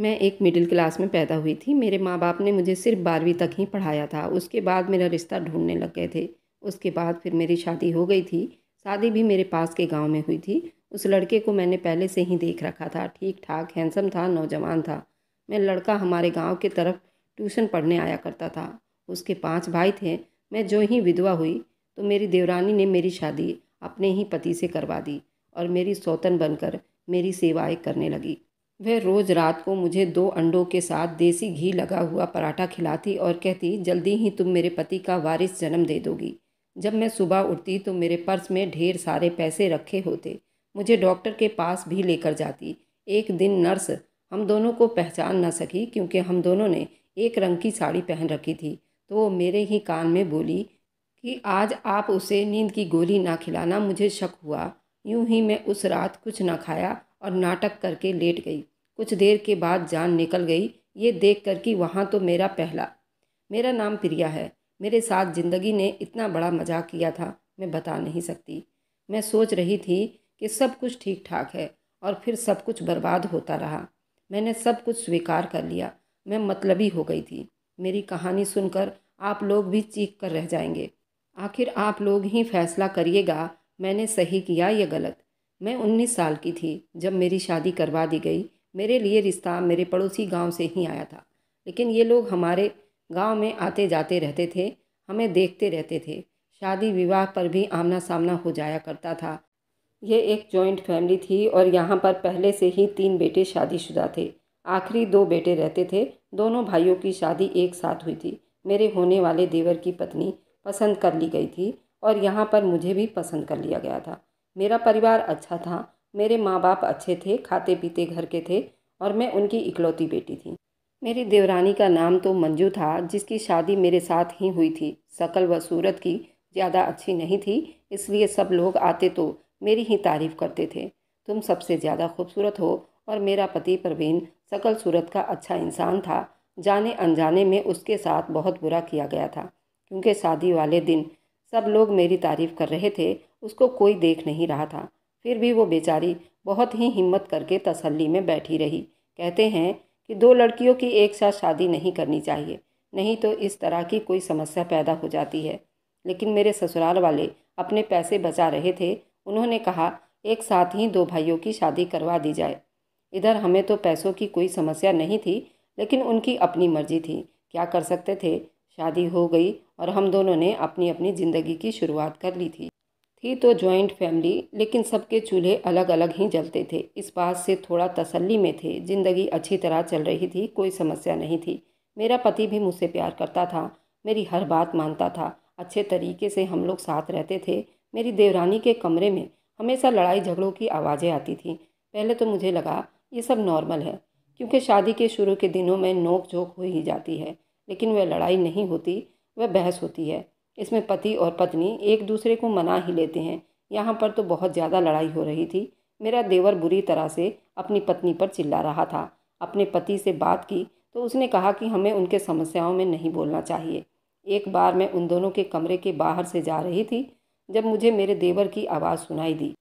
मैं एक middle class में पैदा हुई थी मेरे माँ बाप ने मुझे सिर्फ बारहवीं तक ही पढ़ाया था उसके बाद मेरा रिश्ता ढूंढने लग गए थे उसके बाद फिर मेरी शादी हो गई थी शादी भी मेरे पास के गांव में हुई थी उस लड़के को मैंने पहले से ही देख रखा था ठीक ठाक हैंसम था नौजवान था मैं लड़का हमारे गाँव के तरफ ट्यूशन पढ़ने आया करता था उसके पाँच भाई थे मैं जो ही विधवा हुई तो मेरी देवरानी ने मेरी शादी अपने ही पति से करवा दी और मेरी सौतन बनकर मेरी सेवाएँ करने लगी वह रोज़ रात को मुझे दो अंडों के साथ देसी घी लगा हुआ पराठा खिलाती और कहती जल्दी ही तुम मेरे पति का वारिस जन्म दे दोगी जब मैं सुबह उठती तो मेरे पर्स में ढेर सारे पैसे रखे होते मुझे डॉक्टर के पास भी लेकर जाती एक दिन नर्स हम दोनों को पहचान न सकी क्योंकि हम दोनों ने एक रंग की साड़ी पहन रखी थी तो वो मेरे ही कान में बोली कि आज आप उसे नींद की गोली ना खिलाना मुझे शक हुआ यूं ही मैं उस रात कुछ ना खाया और नाटक करके लेट गई कुछ देर के बाद जान निकल गई ये देख कर कि वहाँ तो मेरा पहला मेरा नाम प्रिया है मेरे साथ ज़िंदगी ने इतना बड़ा मजाक किया था मैं बता नहीं सकती मैं सोच रही थी कि सब कुछ ठीक ठाक है और फिर सब कुछ बर्बाद होता रहा मैंने सब कुछ स्वीकार कर लिया मैं मतलबी हो गई थी मेरी कहानी सुनकर आप लोग भी चीख कर रह जाएंगे आखिर आप लोग ही फैसला करिएगा मैंने सही किया या गलत मैं उन्नीस साल की थी जब मेरी शादी करवा दी गई मेरे लिए रिश्ता मेरे पड़ोसी गांव से ही आया था लेकिन ये लोग हमारे गांव में आते जाते रहते थे हमें देखते रहते थे शादी विवाह पर भी आमना सामना हो जाया करता था ये एक जॉइंट फैमिली थी और यहाँ पर पहले से ही तीन बेटे शादीशुदा थे आखिरी दो बेटे रहते थे दोनों भाइयों की शादी एक साथ हुई थी मेरे होने वाले देवर की पत्नी पसंद कर ली गई थी और यहाँ पर मुझे भी पसंद कर लिया गया था मेरा परिवार अच्छा था मेरे माँ बाप अच्छे थे खाते पीते घर के थे और मैं उनकी इकलौती बेटी थी मेरी देवरानी का नाम तो मंजू था जिसकी शादी मेरे साथ ही हुई थी शकल व सूरत की ज़्यादा अच्छी नहीं थी इसलिए सब लोग आते तो मेरी ही तारीफ़ करते थे तुम सबसे ज़्यादा खूबसूरत हो और मेरा पति प्रवीण शकल सूरत का अच्छा इंसान था जाने अनजाने में उसके साथ बहुत बुरा किया गया था क्योंकि शादी वाले दिन सब लोग मेरी तारीफ़ कर रहे थे उसको कोई देख नहीं रहा था फिर भी वो बेचारी बहुत ही हिम्मत करके तसल्ली में बैठी रही कहते हैं कि दो लड़कियों की एक साथ शादी नहीं करनी चाहिए नहीं तो इस तरह की कोई समस्या पैदा हो जाती है लेकिन मेरे ससुराल वाले अपने पैसे बचा रहे थे उन्होंने कहा एक साथ ही दो भाइयों की शादी करवा दी जाए इधर हमें तो पैसों की कोई समस्या नहीं थी लेकिन उनकी अपनी मर्जी थी क्या कर सकते थे शादी हो गई और हम दोनों ने अपनी अपनी ज़िंदगी की शुरुआत कर ली थी थी तो जॉइंट फैमिली लेकिन सबके चूल्हे अलग अलग ही जलते थे इस बात से थोड़ा तसल्ली में थे ज़िंदगी अच्छी तरह चल रही थी कोई समस्या नहीं थी मेरा पति भी मुझसे प्यार करता था मेरी हर बात मानता था अच्छे तरीके से हम लोग साथ रहते थे मेरी देवरानी के कमरे में हमेशा लड़ाई झगड़ों की आवाज़ें आती थी पहले तो मुझे लगा ये सब नॉर्मल है क्योंकि शादी के शुरू के दिनों में नोक झोंक हो ही जाती है लेकिन वह लड़ाई नहीं होती वह बहस होती है इसमें पति और पत्नी एक दूसरे को मना ही लेते हैं यहाँ पर तो बहुत ज़्यादा लड़ाई हो रही थी मेरा देवर बुरी तरह से अपनी पत्नी पर चिल्ला रहा था अपने पति से बात की तो उसने कहा कि हमें उनके समस्याओं में नहीं बोलना चाहिए एक बार मैं उन दोनों के कमरे के बाहर से जा रही थी जब मुझे मेरे देवर की आवाज़ सुनाई दी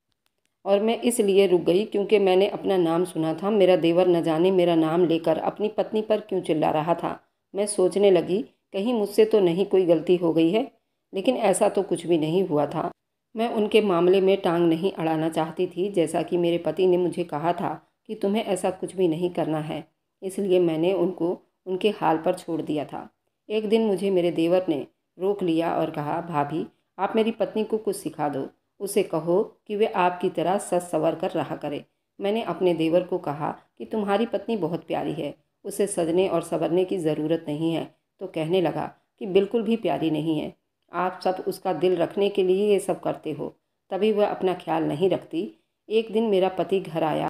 और मैं इसलिए रुक गई क्योंकि मैंने अपना नाम सुना था मेरा देवर न जाने मेरा नाम लेकर अपनी पत्नी पर क्यों चिल्ला रहा था मैं सोचने लगी कहीं मुझसे तो नहीं कोई गलती हो गई है लेकिन ऐसा तो कुछ भी नहीं हुआ था मैं उनके मामले में टांग नहीं अड़ाना चाहती थी जैसा कि मेरे पति ने मुझे कहा था कि तुम्हें ऐसा कुछ भी नहीं करना है इसलिए मैंने उनको उनके हाल पर छोड़ दिया था एक दिन मुझे मेरे देवर ने रोक लिया और कहा भाभी आप मेरी पत्नी को कुछ सिखा दो उसे कहो कि वे आपकी तरह सच सवर कर रहा करे मैंने अपने देवर को कहा कि तुम्हारी पत्नी बहुत प्यारी है उसे सजने और सवरने की ज़रूरत नहीं है तो कहने लगा कि बिल्कुल भी प्यारी नहीं है आप सब उसका दिल रखने के लिए ये सब करते हो तभी वह अपना ख्याल नहीं रखती एक दिन मेरा पति घर आया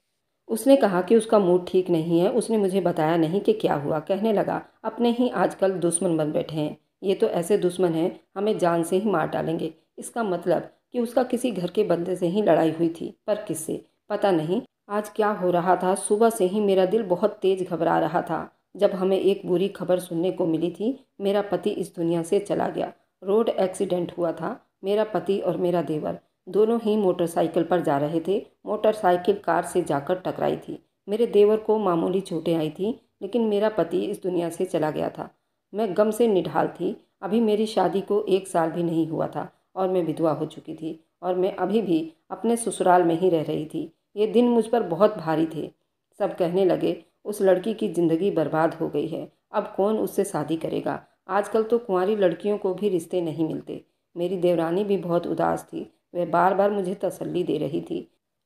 उसने कहा कि उसका मूड ठीक नहीं है उसने मुझे बताया नहीं कि क्या हुआ कहने लगा अपने ही आजकल दुश्मन बन बैठे हैं ये तो ऐसे दुश्मन हैं हमें जान से ही मार डालेंगे इसका मतलब कि उसका किसी घर के बंदे से ही लड़ाई हुई थी पर किससे पता नहीं आज क्या हो रहा था सुबह से ही मेरा दिल बहुत तेज घबरा रहा था जब हमें एक बुरी खबर सुनने को मिली थी मेरा पति इस दुनिया से चला गया रोड एक्सीडेंट हुआ था मेरा पति और मेरा देवर दोनों ही मोटरसाइकिल पर जा रहे थे मोटरसाइकिल कार से जाकर टकराई थी मेरे देवर को मामूली चोटें आई थी लेकिन मेरा पति इस दुनिया से चला गया था मैं गम से निढाल थी अभी मेरी शादी को एक साल भी नहीं हुआ था और मैं विधवा हो चुकी थी और मैं अभी भी अपने ससुराल में ही रह रही थी ये दिन मुझ पर बहुत भारी थे सब कहने लगे उस लड़की की ज़िंदगी बर्बाद हो गई है अब कौन उससे शादी करेगा आजकल तो कुंवारी लड़कियों को भी रिश्ते नहीं मिलते मेरी देवरानी भी बहुत उदास थी वह बार बार मुझे तसल्ली दे रही थी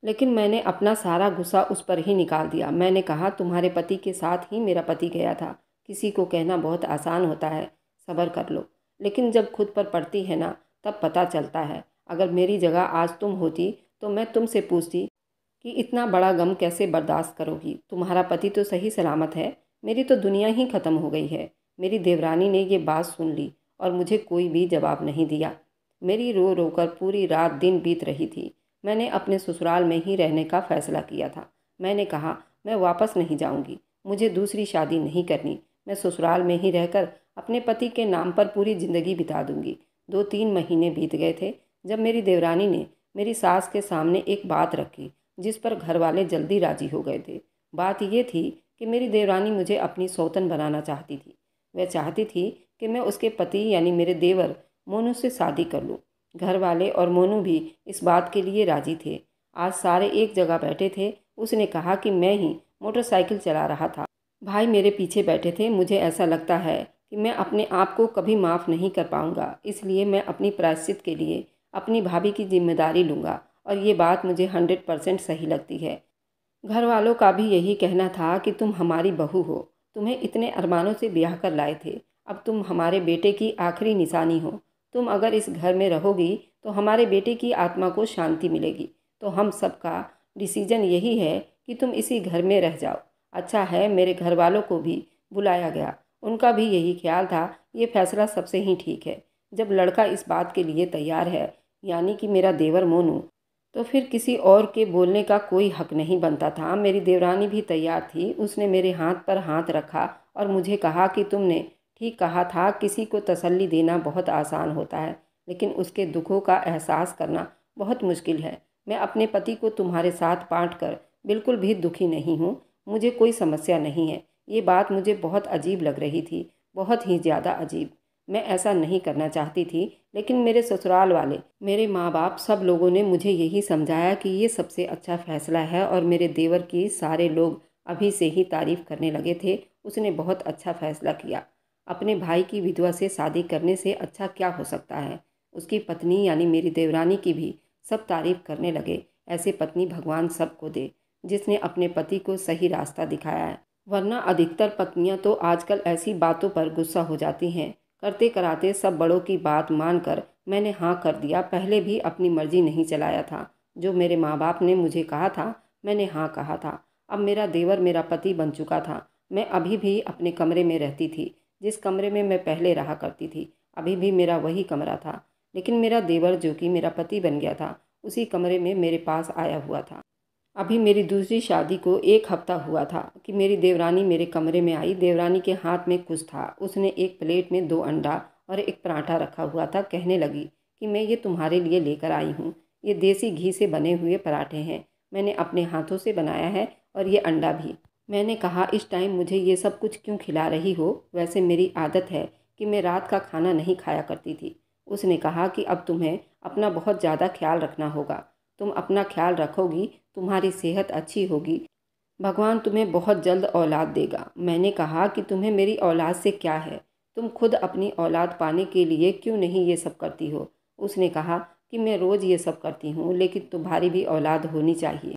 लेकिन मैंने अपना सारा गुस्सा उस पर ही निकाल दिया मैंने कहा तुम्हारे पति के साथ ही मेरा पति गया था किसी को कहना बहुत आसान होता है सब्र कर लो लेकिन जब खुद पर पड़ती है ना तब पता चलता है अगर मेरी जगह आज तुम होती तो मैं तुमसे पूछती कि इतना बड़ा गम कैसे बर्दाश्त करोगी तुम्हारा पति तो सही सलामत है मेरी तो दुनिया ही ख़त्म हो गई है मेरी देवरानी ने ये बात सुन ली और मुझे कोई भी जवाब नहीं दिया मेरी रो रो कर पूरी रात दिन बीत रही थी मैंने अपने ससुराल में ही रहने का फ़ैसला किया था मैंने कहा मैं वापस नहीं जाऊंगी मुझे दूसरी शादी नहीं करनी मैं ससुराल में ही रहकर अपने पति के नाम पर पूरी ज़िंदगी बिता दूंगी दो तीन महीने बीत गए थे जब मेरी देवरानी ने मेरी सास के सामने एक बात रखी जिस पर घर वाले जल्दी राजी हो गए थे बात ये थी कि मेरी देवरानी मुझे अपनी सौतन बनाना चाहती थी वह चाहती थी कि मैं उसके पति यानी मेरे देवर मोनू से शादी कर लूँ घर वाले और मोनू भी इस बात के लिए राजी थे आज सारे एक जगह बैठे थे उसने कहा कि मैं ही मोटरसाइकिल चला रहा था भाई मेरे पीछे बैठे थे मुझे ऐसा लगता है कि मैं अपने आप को कभी माफ़ नहीं कर पाऊँगा इसलिए मैं अपनी प्रायश्चित के लिए अपनी भाभी की जिम्मेदारी लूँगा और ये बात मुझे हंड्रेड परसेंट सही लगती है घर वालों का भी यही कहना था कि तुम हमारी बहू हो तुम्हें इतने अरमानों से ब्याह कर लाए थे अब तुम हमारे बेटे की आखिरी निशानी हो तुम अगर इस घर में रहोगी तो हमारे बेटे की आत्मा को शांति मिलेगी तो हम सबका डिसीजन यही है कि तुम इसी घर में रह जाओ अच्छा है मेरे घर वालों को भी बुलाया गया उनका भी यही ख्याल था ये फैसला सबसे ही ठीक है जब लड़का इस बात के लिए तैयार है यानी कि मेरा देवर मोनू तो फिर किसी और के बोलने का कोई हक नहीं बनता था मेरी देवरानी भी तैयार थी उसने मेरे हाथ पर हाथ रखा और मुझे कहा कि तुमने ठीक कहा था किसी को तसल्ली देना बहुत आसान होता है लेकिन उसके दुखों का एहसास करना बहुत मुश्किल है मैं अपने पति को तुम्हारे साथ बाँट कर बिल्कुल भी दुखी नहीं हूँ मुझे कोई समस्या नहीं है ये बात मुझे बहुत अजीब लग रही थी बहुत ही ज़्यादा अजीब मैं ऐसा नहीं करना चाहती थी लेकिन मेरे ससुराल वाले मेरे माँ बाप सब लोगों ने मुझे यही समझाया कि ये सबसे अच्छा फैसला है और मेरे देवर की सारे लोग अभी से ही तारीफ़ करने लगे थे उसने बहुत अच्छा फैसला किया अपने भाई की विधवा से शादी करने से अच्छा क्या हो सकता है उसकी पत्नी यानी मेरी देवरानी की भी सब तारीफ़ करने लगे ऐसे पत्नी भगवान सबको दे जिसने अपने पति को सही रास्ता दिखाया है वरना अधिकतर पत्नियां तो आजकल ऐसी बातों पर गुस्सा हो जाती हैं करते कराते सब बड़ों की बात मानकर मैंने हाँ कर दिया पहले भी अपनी मर्जी नहीं चलाया था जो मेरे माँ बाप ने मुझे कहा था मैंने हाँ कहा था अब मेरा देवर मेरा पति बन चुका था मैं अभी भी अपने कमरे में रहती थी जिस कमरे में मैं पहले रहा करती थी अभी भी मेरा वही कमरा था लेकिन मेरा देवर जो कि मेरा पति बन गया था उसी कमरे में मेरे पास आया हुआ था अभी मेरी दूसरी शादी को एक हफ्ता हुआ था कि मेरी देवरानी मेरे कमरे में आई देवरानी के हाथ में कुछ था उसने एक प्लेट में दो अंडा और एक पराठा रखा हुआ था कहने लगी कि मैं ये तुम्हारे लिए लेकर आई हूँ ये देसी घी से बने हुए पराठे हैं मैंने अपने हाथों से बनाया है और ये अंडा भी मैंने कहा इस टाइम मुझे ये सब कुछ क्यों खिला रही हो वैसे मेरी आदत है कि मैं रात का खाना नहीं खाया करती थी उसने कहा कि अब तुम्हें अपना बहुत ज़्यादा ख्याल रखना होगा तुम अपना ख्याल रखोगी तुम्हारी सेहत अच्छी होगी भगवान तुम्हें बहुत जल्द औलाद देगा मैंने कहा कि तुम्हें मेरी औलाद से क्या है तुम खुद अपनी औलाद पाने के लिए क्यों नहीं ये सब करती हो उसने कहा कि मैं रोज़ ये सब करती हूँ लेकिन तुम्हारी भी औलाद होनी चाहिए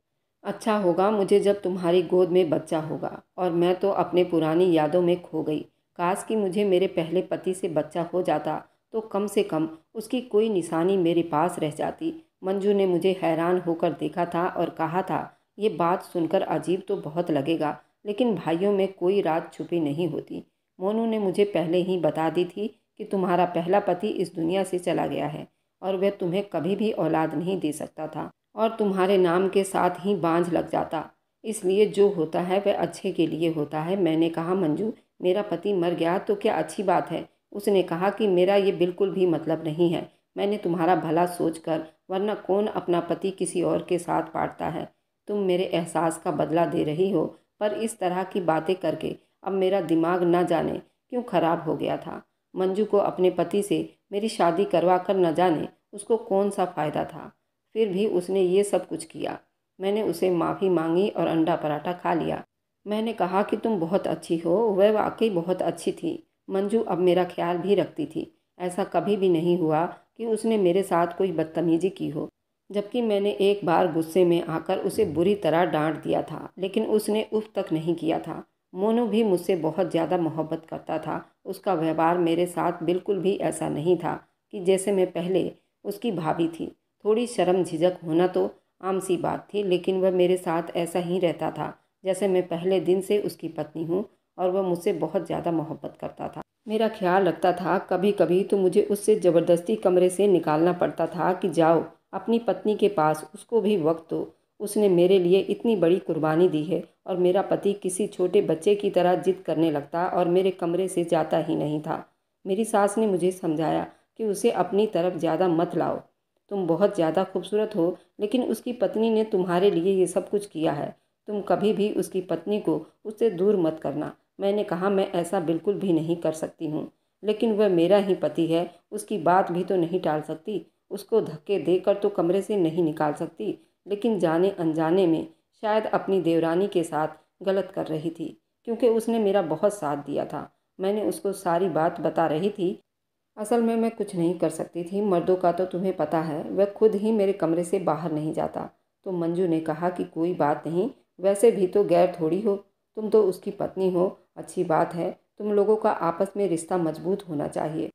अच्छा होगा मुझे जब तुम्हारी गोद में बच्चा होगा और मैं तो अपने पुरानी यादों में खो गई काश कि मुझे मेरे पहले पति से बच्चा हो जाता तो कम से कम उसकी कोई निशानी मेरे पास रह जाती मंजू ने मुझे हैरान होकर देखा था और कहा था ये बात सुनकर अजीब तो बहुत लगेगा लेकिन भाइयों में कोई रात छुपी नहीं होती मोनू ने मुझे पहले ही बता दी थी कि तुम्हारा पहला पति इस दुनिया से चला गया है और वह तुम्हें कभी भी औलाद नहीं दे सकता था और तुम्हारे नाम के साथ ही बांझ लग जाता इसलिए जो होता है वह अच्छे के लिए होता है मैंने कहा मंजू मेरा पति मर गया तो क्या अच्छी बात है उसने कहा कि मेरा ये बिल्कुल भी मतलब नहीं है मैंने तुम्हारा भला सोच कर वरना कौन अपना पति किसी और के साथ पाटता है तुम मेरे एहसास का बदला दे रही हो पर इस तरह की बातें करके अब मेरा दिमाग न जाने क्यों खराब हो गया था मंजू को अपने पति से मेरी शादी करवा कर न जाने उसको कौन सा फ़ायदा था फिर भी उसने ये सब कुछ किया मैंने उसे माफ़ी मांगी और अंडा पराठा खा लिया मैंने कहा कि तुम बहुत अच्छी हो वह वाकई बहुत अच्छी थी मंजू अब मेरा ख्याल भी रखती थी ऐसा कभी भी नहीं हुआ कि उसने मेरे साथ कोई बदतमीजी की हो जबकि मैंने एक बार गुस्से में आकर उसे बुरी तरह डांट दिया था लेकिन उसने उफ तक नहीं किया था मोनू भी मुझसे बहुत ज़्यादा मोहब्बत करता था उसका व्यवहार मेरे साथ बिल्कुल भी ऐसा नहीं था कि जैसे मैं पहले उसकी भाभी थी थोड़ी शर्म झिझक होना तो आम सी बात थी लेकिन वह मेरे साथ ऐसा ही रहता था जैसे मैं पहले दिन से उसकी पत्नी हूँ और वह मुझसे बहुत ज़्यादा मोहब्बत करता था मेरा ख्याल रखता था कभी कभी तो मुझे उससे ज़बरदस्ती कमरे से निकालना पड़ता था कि जाओ अपनी पत्नी के पास उसको भी वक्त दो उसने मेरे लिए इतनी बड़ी कुर्बानी दी है और मेरा पति किसी छोटे बच्चे की तरह जिद करने लगता और मेरे कमरे से जाता ही नहीं था मेरी सास ने मुझे समझाया कि उसे अपनी तरफ ज़्यादा मत लाओ तुम बहुत ज़्यादा खूबसूरत हो लेकिन उसकी पत्नी ने तुम्हारे लिए ये सब कुछ किया है तुम कभी भी उसकी पत्नी को उससे दूर मत करना मैंने कहा मैं ऐसा बिल्कुल भी नहीं कर सकती हूँ लेकिन वह मेरा ही पति है उसकी बात भी तो नहीं टाल सकती उसको धक्के देकर तो कमरे से नहीं निकाल सकती लेकिन जाने अनजाने में शायद अपनी देवरानी के साथ गलत कर रही थी क्योंकि उसने मेरा बहुत साथ दिया था मैंने उसको सारी बात बता रही थी असल में मैं कुछ नहीं कर सकती थी मर्दों का तो तुम्हें पता है वह खुद ही मेरे कमरे से बाहर नहीं जाता तो मंजू ने कहा कि कोई बात नहीं वैसे भी तो गैर थोड़ी हो तुम तो उसकी पत्नी हो अच्छी बात है तुम लोगों का आपस में रिश्ता मजबूत होना चाहिए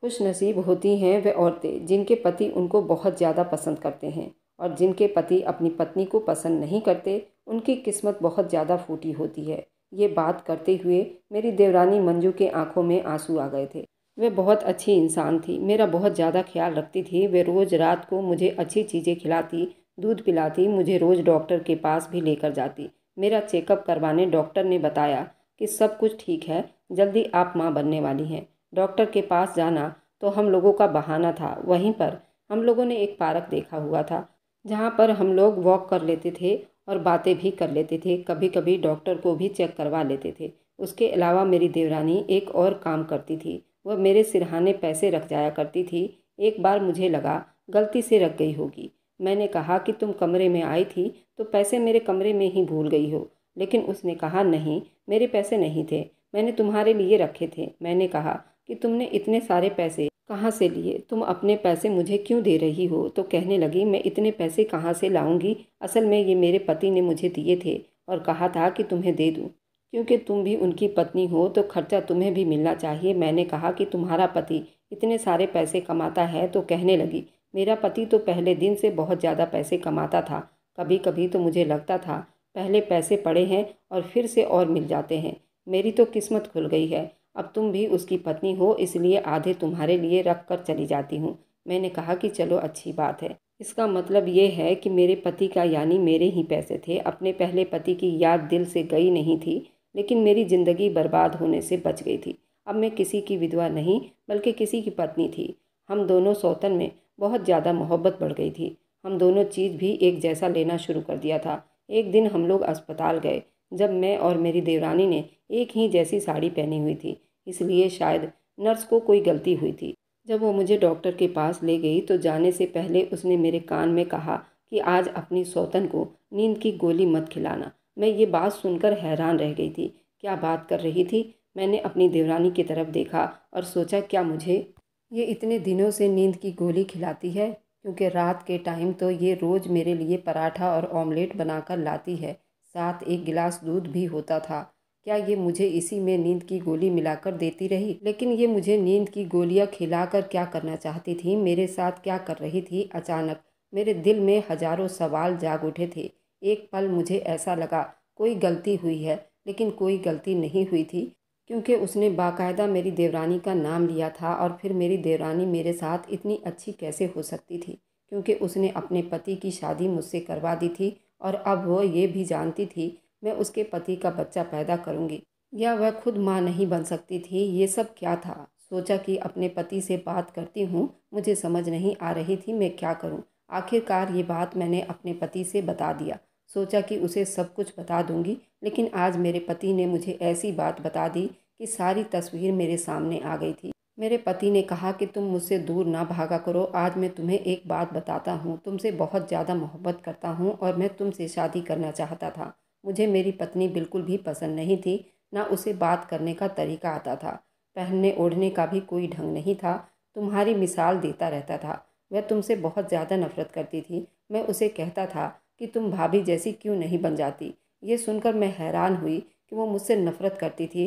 खुश नसीब होती हैं वे औरतें जिनके पति उनको बहुत ज़्यादा पसंद करते हैं और जिनके पति अपनी पत्नी को पसंद नहीं करते उनकी किस्मत बहुत ज़्यादा फूटी होती है ये बात करते हुए मेरी देवरानी मंजू के आंखों में आंसू आ गए थे वे बहुत अच्छी इंसान थी मेरा बहुत ज़्यादा ख्याल रखती थी वे रोज़ रात को मुझे अच्छी चीज़ें खिलाती दूध पिलाती मुझे रोज़ डॉक्टर के पास भी लेकर जाती मेरा चेकअप करवाने डॉक्टर ने बताया कि सब कुछ ठीक है जल्दी आप माँ बनने वाली हैं डॉक्टर के पास जाना तो हम लोगों का बहाना था वहीं पर हम लोगों ने एक पार्क देखा हुआ था जहाँ पर हम लोग वॉक कर लेते थे और बातें भी कर लेते थे कभी कभी डॉक्टर को भी चेक करवा लेते थे उसके अलावा मेरी देवरानी एक और काम करती थी वह मेरे सिरहाने पैसे रख जाया करती थी एक बार मुझे लगा गलती से रख गई होगी मैंने कहा कि तुम कमरे में आई थी तो पैसे मेरे कमरे में ही भूल गई हो लेकिन उसने कहा नहीं मेरे पैसे नहीं थे मैंने तुम्हारे लिए रखे थे मैंने कहा कि तुमने इतने सारे पैसे कहाँ से लिए तुम अपने पैसे मुझे क्यों दे रही हो तो कहने लगी मैं इतने पैसे कहाँ से लाऊंगी असल में ये मेरे पति ने मुझे दिए थे और कहा था कि तुम्हें दे दूँ क्योंकि तुम भी उनकी पत्नी हो तो खर्चा तुम्हें भी मिलना चाहिए मैंने कहा कि तुम्हारा पति इतने सारे पैसे कमाता है तो कहने लगी मेरा पति तो पहले दिन से बहुत ज़्यादा पैसे कमाता था कभी कभी तो मुझे लगता था पहले पैसे पड़े हैं और फिर से और मिल जाते हैं मेरी तो किस्मत खुल गई है अब तुम भी उसकी पत्नी हो इसलिए आधे तुम्हारे लिए रख कर चली जाती हूँ मैंने कहा कि चलो अच्छी बात है इसका मतलब ये है कि मेरे पति का यानी मेरे ही पैसे थे अपने पहले पति की याद दिल से गई नहीं थी लेकिन मेरी ज़िंदगी बर्बाद होने से बच गई थी अब मैं किसी की विधवा नहीं बल्कि किसी की पत्नी थी हम दोनों सौतन में बहुत ज़्यादा मोहब्बत बढ़ गई थी हम दोनों चीज़ भी एक जैसा लेना शुरू कर दिया था एक दिन हम लोग अस्पताल गए जब मैं और मेरी देवरानी ने एक ही जैसी साड़ी पहनी हुई थी इसलिए शायद नर्स को कोई गलती हुई थी जब वो मुझे डॉक्टर के पास ले गई तो जाने से पहले उसने मेरे कान में कहा कि आज अपनी सौतन को नींद की गोली मत खिलाना मैं ये बात सुनकर हैरान रह गई थी क्या बात कर रही थी मैंने अपनी देवरानी की तरफ देखा और सोचा क्या मुझे ये इतने दिनों से नींद की गोली खिलाती है क्योंकि रात के टाइम तो ये रोज़ मेरे लिए पराठा और ऑमलेट बनाकर लाती है साथ एक गिलास दूध भी होता था क्या ये मुझे इसी में नींद की गोली मिलाकर देती रही लेकिन ये मुझे नींद की गोलियां खिलाकर क्या करना चाहती थी मेरे साथ क्या कर रही थी अचानक मेरे दिल में हजारों सवाल जाग उठे थे एक पल मुझे ऐसा लगा कोई गलती हुई है लेकिन कोई गलती नहीं हुई थी क्योंकि उसने बाकायदा मेरी देवरानी का नाम लिया था और फिर मेरी देवरानी मेरे साथ इतनी अच्छी कैसे हो सकती थी क्योंकि उसने अपने पति की शादी मुझसे करवा दी थी और अब वो ये भी जानती थी मैं उसके पति का बच्चा पैदा करूँगी या वह खुद माँ नहीं बन सकती थी ये सब क्या था सोचा कि अपने पति से बात करती हूँ मुझे समझ नहीं आ रही थी मैं क्या करूँ आखिरकार ये बात मैंने अपने पति से बता दिया सोचा कि उसे सब कुछ बता दूंगी लेकिन आज मेरे पति ने मुझे ऐसी बात बता दी कि सारी तस्वीर मेरे सामने आ गई थी मेरे पति ने कहा कि तुम मुझसे दूर ना भागा करो आज मैं तुम्हें एक बात बताता हूँ तुमसे बहुत ज़्यादा मोहब्बत करता हूँ और मैं तुमसे शादी करना चाहता था मुझे मेरी पत्नी बिल्कुल भी पसंद नहीं थी ना उसे बात करने का तरीका आता था पहनने ओढ़ने का भी कोई ढंग नहीं था तुम्हारी मिसाल देता रहता था वह तुमसे बहुत ज़्यादा नफरत करती थी मैं उसे कहता था कि तुम भाभी जैसी क्यों नहीं बन जाती ये सुनकर मैं हैरान हुई कि वो मुझसे नफ़रत करती थी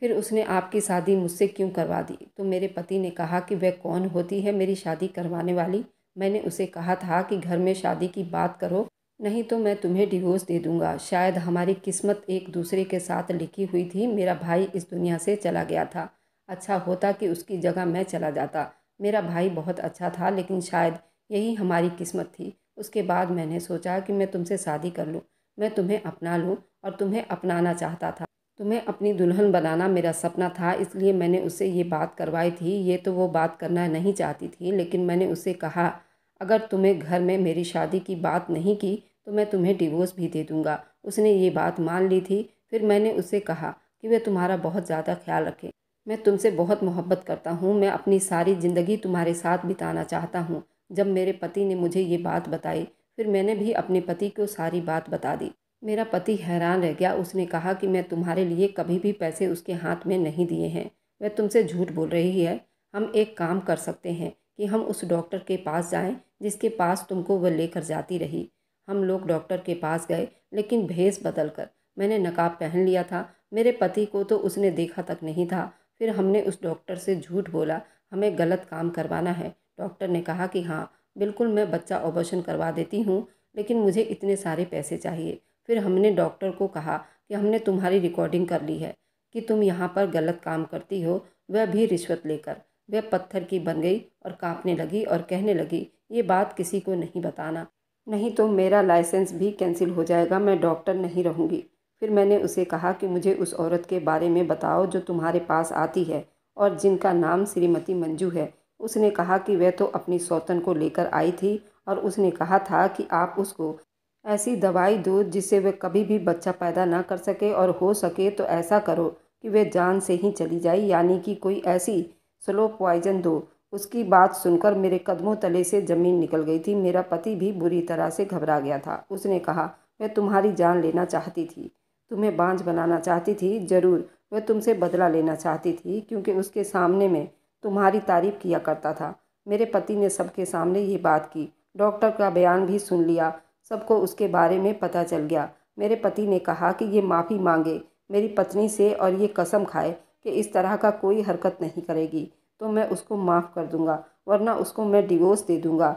फिर उसने आपकी शादी मुझसे क्यों करवा दी तो मेरे पति ने कहा कि वह कौन होती है मेरी शादी करवाने वाली मैंने उसे कहा था कि घर में शादी की बात करो नहीं तो मैं तुम्हें डिवोर्स दे दूंगा शायद हमारी किस्मत एक दूसरे के साथ लिखी हुई थी मेरा भाई इस दुनिया से चला गया था अच्छा होता कि उसकी जगह मैं चला जाता मेरा भाई बहुत अच्छा था लेकिन शायद यही हमारी किस्मत थी उसके बाद मैंने सोचा कि मैं तुमसे शादी कर लूँ मैं तुम्हें अपना लूँ और तुम्हें अपनाना चाहता था तुम्हें अपनी दुल्हन बनाना मेरा सपना था इसलिए मैंने उससे ये बात करवाई थी ये तो वो बात करना नहीं चाहती थी लेकिन मैंने उसे कहा अगर तुम्हें घर में मेरी शादी की बात नहीं की तो मैं तुम्हें डिवोर्स भी दे दूँगा उसने ये बात मान ली थी फिर मैंने उससे कहा कि वे तुम्हारा बहुत ज़्यादा ख्याल रखें मैं तुमसे बहुत मोहब्बत करता हूँ मैं अपनी सारी ज़िंदगी तुम्हारे साथ बिताना चाहता हूँ जब मेरे पति ने मुझे ये बात बताई फिर मैंने भी अपने पति को सारी बात बता दी मेरा पति हैरान रह गया उसने कहा कि मैं तुम्हारे लिए कभी भी पैसे उसके हाथ में नहीं दिए हैं वह तुमसे झूठ बोल रही है हम एक काम कर सकते हैं कि हम उस डॉक्टर के पास जाएं जिसके पास तुमको वह लेकर जाती रही हम लोग डॉक्टर के पास गए लेकिन भेस बदल कर मैंने नकाब पहन लिया था मेरे पति को तो उसने देखा तक नहीं था फिर हमने उस डॉक्टर से झूठ बोला हमें गलत काम करवाना है डॉक्टर ने कहा कि हाँ बिल्कुल मैं बच्चा ऑपरेशन करवा देती हूँ लेकिन मुझे इतने सारे पैसे चाहिए फिर हमने डॉक्टर को कहा कि हमने तुम्हारी रिकॉर्डिंग कर ली है कि तुम यहाँ पर गलत काम करती हो वह भी रिश्वत लेकर वह पत्थर की बन गई और कांपने लगी और कहने लगी ये बात किसी को नहीं बताना नहीं तो मेरा लाइसेंस भी कैंसिल हो जाएगा मैं डॉक्टर नहीं रहूँगी फिर मैंने उसे कहा कि मुझे उस औरत के बारे में बताओ जो तुम्हारे पास आती है और जिनका नाम श्रीमती मंजू है उसने कहा कि वह तो अपनी सौतन को लेकर आई थी और उसने कहा था कि आप उसको ऐसी दवाई दो जिससे वह कभी भी बच्चा पैदा ना कर सके और हो सके तो ऐसा करो कि वह जान से ही चली जाए यानी कि कोई ऐसी स्लो पॉइजन दो उसकी बात सुनकर मेरे कदमों तले से ज़मीन निकल गई थी मेरा पति भी बुरी तरह से घबरा गया था उसने कहा वह तुम्हारी जान लेना चाहती थी तुम्हें बांझ बनाना चाहती थी ज़रूर वह तुमसे बदला लेना चाहती थी क्योंकि उसके सामने में तुम्हारी तारीफ किया करता था मेरे पति ने सबके सामने ये बात की डॉक्टर का बयान भी सुन लिया सबको उसके बारे में पता चल गया मेरे पति ने कहा कि ये माफ़ी मांगे मेरी पत्नी से और ये कसम खाए कि इस तरह का कोई हरकत नहीं करेगी तो मैं उसको माफ़ कर दूंगा वरना उसको मैं डिवोर्स दे दूंगा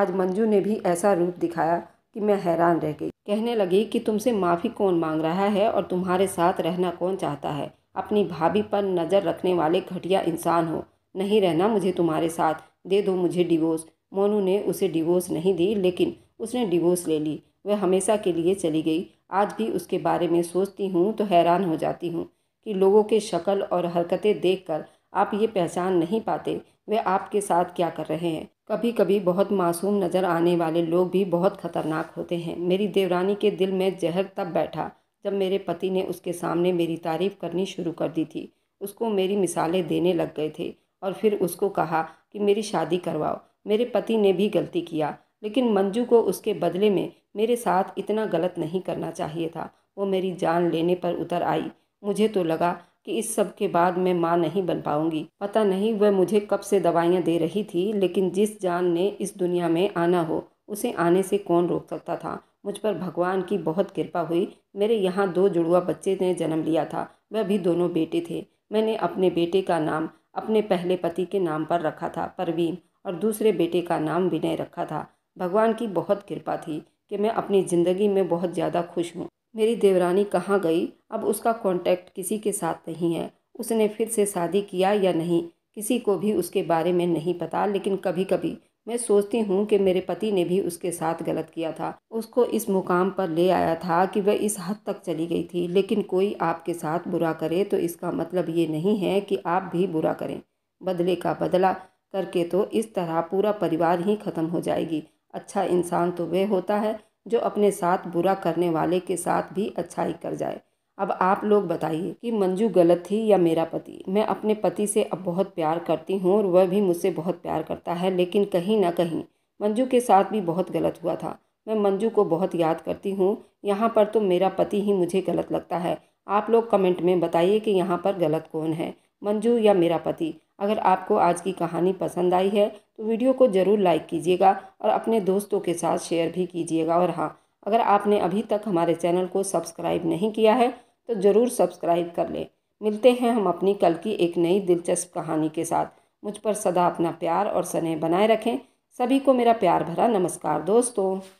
आज मंजू ने भी ऐसा रूप दिखाया कि मैं हैरान रह गई कहने लगी कि तुमसे माफ़ी कौन मांग रहा है और तुम्हारे साथ रहना कौन चाहता है अपनी भाभी पर नज़र रखने वाले घटिया इंसान हो नहीं रहना मुझे तुम्हारे साथ दे दो मुझे डिवोर्स मोनू ने उसे डिवोर्स नहीं दी लेकिन उसने डिवोर्स ले ली वह हमेशा के लिए चली गई आज भी उसके बारे में सोचती हूँ तो हैरान हो जाती हूँ कि लोगों के शक्ल और हरकतें देखकर आप ये पहचान नहीं पाते वे आपके साथ क्या कर रहे हैं कभी कभी बहुत मासूम नज़र आने वाले लोग भी बहुत खतरनाक होते हैं मेरी देवरानी के दिल में जहर तब बैठा जब मेरे पति ने उसके सामने मेरी तारीफ़ करनी शुरू कर दी थी उसको मेरी मिसालें देने लग गए थे और फिर उसको कहा कि मेरी शादी करवाओ मेरे पति ने भी गलती किया लेकिन मंजू को उसके बदले में मेरे साथ इतना गलत नहीं करना चाहिए था वो मेरी जान लेने पर उतर आई मुझे तो लगा कि इस सब के बाद मैं माँ नहीं बन पाऊंगी पता नहीं वह मुझे कब से दवाइयाँ दे रही थी लेकिन जिस जान ने इस दुनिया में आना हो उसे आने से कौन रोक सकता था मुझ पर भगवान की बहुत कृपा हुई मेरे यहाँ दो जुड़वा बच्चे ने जन्म लिया था वह भी दोनों बेटे थे मैंने अपने बेटे का नाम अपने पहले पति के नाम पर रखा था परवीन और दूसरे बेटे का नाम विनय रखा था भगवान की बहुत कृपा थी कि मैं अपनी ज़िंदगी में बहुत ज़्यादा खुश हूँ मेरी देवरानी कहाँ गई अब उसका कांटेक्ट किसी के साथ नहीं है उसने फिर से शादी किया या नहीं किसी को भी उसके बारे में नहीं पता लेकिन कभी कभी मैं सोचती हूँ कि मेरे पति ने भी उसके साथ गलत किया था उसको इस मुकाम पर ले आया था कि वह इस हद तक चली गई थी लेकिन कोई आपके साथ बुरा करे तो इसका मतलब ये नहीं है कि आप भी बुरा करें बदले का बदला करके तो इस तरह पूरा परिवार ही ख़त्म हो जाएगी अच्छा इंसान तो वह होता है जो अपने साथ बुरा करने वाले के साथ भी अच्छाई कर जाए अब आप लोग बताइए कि मंजू गलत थी या मेरा पति मैं अपने पति से अब बहुत प्यार करती हूँ और वह भी मुझसे बहुत प्यार करता है लेकिन कहीं ना कहीं मंजू के साथ भी बहुत गलत हुआ था मैं मंजू को बहुत याद करती हूँ यहाँ पर तो मेरा पति ही मुझे गलत लगता है आप लोग कमेंट में बताइए कि यहाँ पर गलत कौन है मंजू या मेरा पति अगर आपको आज की कहानी पसंद आई है तो वीडियो को ज़रूर लाइक कीजिएगा और अपने दोस्तों के साथ शेयर भी कीजिएगा और हाँ अगर आपने अभी तक हमारे चैनल को सब्सक्राइब नहीं किया है तो ज़रूर सब्सक्राइब कर लें मिलते हैं हम अपनी कल की एक नई दिलचस्प कहानी के साथ मुझ पर सदा अपना प्यार और स्नेह बनाए रखें सभी को मेरा प्यार भरा नमस्कार दोस्तों